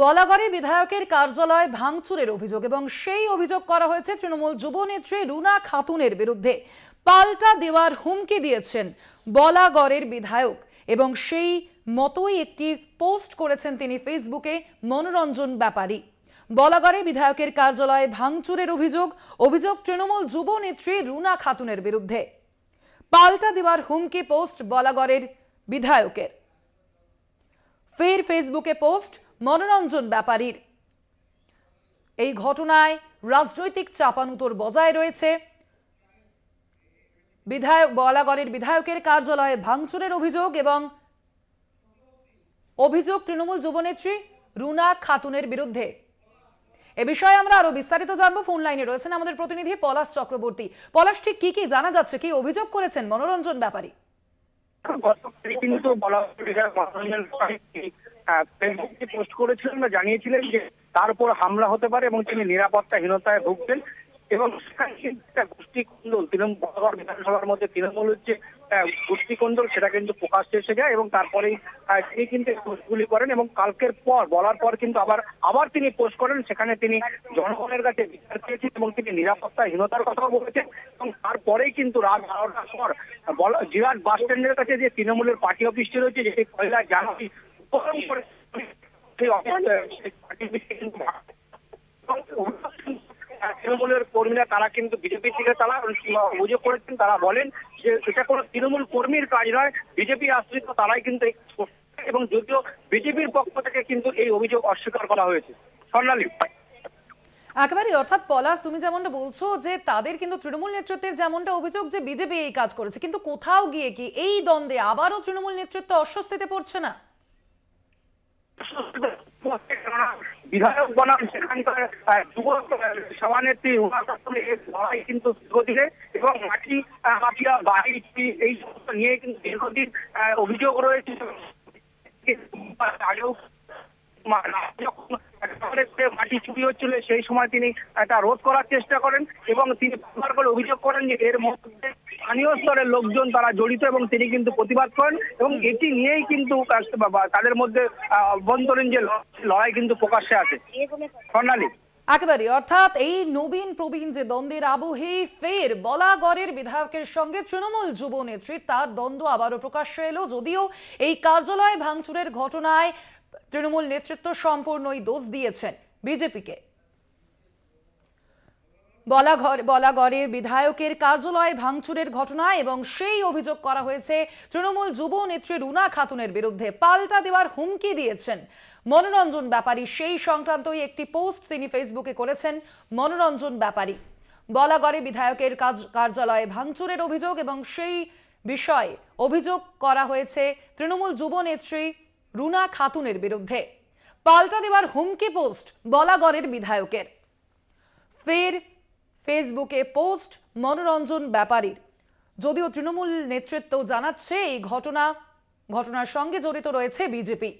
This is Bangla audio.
বলাগড়ে বিধায়কের কার্যালয় ভাঙচুরের অভিযোগ এবং সেই অভিযোগ করা হয়েছে তৃণমূল যুবনেত্রী রুনা খাতুনের বিরুদ্ধে পাল্টা দেওয়ার হুমকি দিয়েছেন বলাগড়ের বিধায়ক এবং সেই মতোই একটি পোস্ট করেছেন তিনি ফেসবুকে মনোরঞ্জন ব্যাপারী বলাগড়ে বিধায়কের কার্যালয়ে ভাঙচুরের অভিযোগ অভিযোগ তৃণমূল যুবনেত্রী রুনা খাতুনের বিরুদ্ধে পাল্টা দেওয়ার হুমকি পোস্ট বলাগড়ের বিধায়কের ফের ফেসবুকে পোস্ট মনোরঞ্জন ব্যাপারীর এই ঘটনায় রাজনৈতিক চাপানুতোর বজায় রয়েছে বিধায়ক বলাগড়ের বিধায়কের কার্যালয়ে ভাঙচুরের অভিযোগ এবং অভিযোগ তৃণমূল যুবনেত্রী রুনা খাতুনের বিরুদ্ধে এ বিষয়ে আমরা আরো বিস্তারিত জানবো ফোন লাইনে রয়েছেন আমাদের প্রতিনিধি পলাশ চক্রবর্তী পলাশ ঠিক কি কি জানা যাচ্ছে কি অভিযোগ করেছেন মনোরঞ্জন ব্যাপারী কিন্তু বলা ফেসবুকে পোস্ট করেছিলেন বা জানিয়েছিলেন যে তার উপর হামলা হতে পারে এবং তিনি নিরাপত্তাহীনতায় ভুগছেন এবং গোষ্ঠী কুন্দল তৃণমূল বিধানসভার মধ্যে তৃণমূল হচ্ছে গোষ্ঠী কুন্দল সেটা কিন্তু প্রকাশ এসে যায় এবং তারপরেই তিনি কিন্তু পোস্টগুলি করেন এবং কালকের পর বলার পর কিন্তু আবার আবার তিনি পোস্ট করেন সেখানে তিনি জনগণের কাছে বিচার চেয়েছেন এবং তিনি নিরাপত্তাহীনতার কথাও বলেছেন এবং তারপরেই কিন্তু রাত বারোটার পর জিরাট বাস স্ট্যান্ডের কাছে যে তৃণমূলের পার্টি অফিসটি রয়েছে যেটি পয়লা জানুয়ারি তৃণমূলের কর্মীরা তারা কিন্তু বিজেপি থেকে তারা অভিযোগ করেছেন তারা বলেন যে এটা কোনো তৃণমূল কর্মীর কাজ নয় বিজেপি আশ্রিত তারাই কিন্তু এবং যদিও বিজেপির পক্ষ থেকে কিন্তু এই অভিযোগ অস্বীকার করা হয়েছে স্বর্ণালী একেবারেই অর্থাৎ পলাশ তুমি যেমনটা বলছো যে তাদের কিন্তু তৃণমূল নেতৃত্বের যেমনটা অভিযোগ যে বিজেপি এই কাজ করেছে কিন্তু কোথাও গিয়ে কি এই দ্বন্দ্বে আবারও তৃণমূল নেতৃত্ব অস্বস্তিতে পড়ছে না বিধায়ক বনাম সেখানকার যুব সভানেত্রী লড়াই কিন্তু দীর্ঘদিনে এবং মাটি বাড়ি এই সমস্ত নিয়ে কিন্তু দীর্ঘদিন অভিযোগ রয়েছে আগেও মাটি চুরি হচ্ছিল সেই সময় তিনি তা রোধ করার চেষ্টা করেন এবং তিনি অভিযোগ করেন যে এর মধ্যে স্থানীয় স্তরের লোকজন তারা জড়িত এবং তিনি কিন্তু প্রতিবাদ করেন এবং এটি নিয়েই কিন্তু তাদের মধ্যে অভ্যন্তরীণ যে লড়াই কিন্তু প্রকাশ্যে আছে স্বর্ণালী একেবারে অর্থাৎ এই নবীন প্রবীণ যে দ্বন্দ্বের আবহে ফের বলাগড়ের বিধায়কের সঙ্গে তৃণমূল যুব নেত্রী তার দ্বন্দ্ব আবারও প্রকাশ্যে এলো যদিও এই কার্যালয় ভাঙচুরের ঘটনায় তৃণমূল নেতৃত্ব সম্পূর্ণই দোষ দিয়েছেন বিজেপিকে বলাঘর বলাগড়ে বিধায়কের কার্যালয়ে ভাঙচুরের ঘটনা এবং সেই অভিযোগ করা হয়েছে তৃণমূল যুব নেত্রী রুনা খাতুনের বিরুদ্ধে পাল্টা দেওয়ার হুমকি দিয়েছেন মনোরঞ্জন ব্যাপারী সেই সংক্রান্তই একটি পোস্ট তিনি ফেসবুকে করেছেন মনোরঞ্জন ব্যাপারী বলাগড়ে বিধায়কের কাজ কার্যালয়ে ভাঙচুরের অভিযোগ এবং সেই বিষয়ে অভিযোগ করা হয়েছে তৃণমূল যুব নেত্রী রুনা খাতুনের বিরুদ্ধে পাল্টা দেওয়ার হুমকি পোস্ট বলাগড়ের বিধায়কের ফের ফেসবুকে পোস্ট মনোরঞ্জন ব্যাপারীর যদিও তৃণমূল নেতৃত্ব জানাচ্ছে এই ঘটনা ঘটনার সঙ্গে জড়িত রয়েছে বিজেপি